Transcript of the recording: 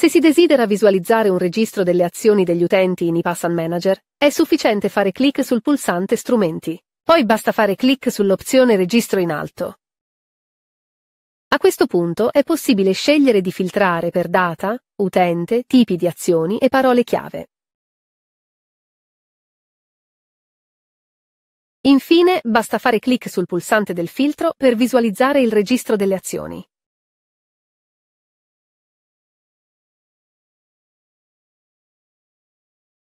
Se si desidera visualizzare un registro delle azioni degli utenti in IPASAN Manager, è sufficiente fare clic sul pulsante Strumenti. Poi basta fare clic sull'opzione Registro in alto. A questo punto è possibile scegliere di filtrare per data, utente, tipi di azioni e parole chiave. Infine, basta fare clic sul pulsante del filtro per visualizzare il registro delle azioni.